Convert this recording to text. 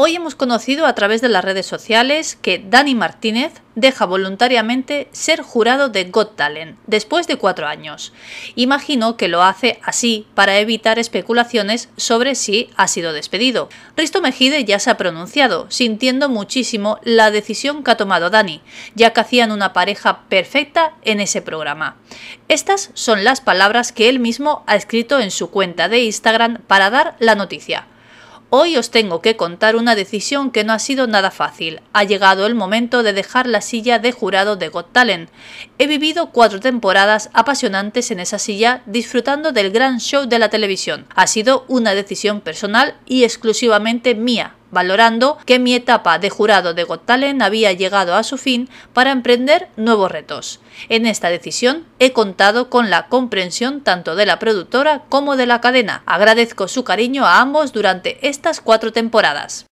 Hoy hemos conocido a través de las redes sociales que Dani Martínez deja voluntariamente ser jurado de Got Talent después de cuatro años. Imagino que lo hace así para evitar especulaciones sobre si ha sido despedido. Risto Mejide ya se ha pronunciado, sintiendo muchísimo la decisión que ha tomado Dani, ya que hacían una pareja perfecta en ese programa. Estas son las palabras que él mismo ha escrito en su cuenta de Instagram para dar la noticia. Hoy os tengo que contar una decisión que no ha sido nada fácil. Ha llegado el momento de dejar la silla de jurado de Got Talent. He vivido cuatro temporadas apasionantes en esa silla, disfrutando del gran show de la televisión. Ha sido una decisión personal y exclusivamente mía, valorando que mi etapa de jurado de Got Talent había llegado a su fin para emprender nuevos retos. En esta decisión he contado con la comprensión tanto de la productora como de la cadena. Agradezco su cariño a ambos durante estas cuatro temporadas.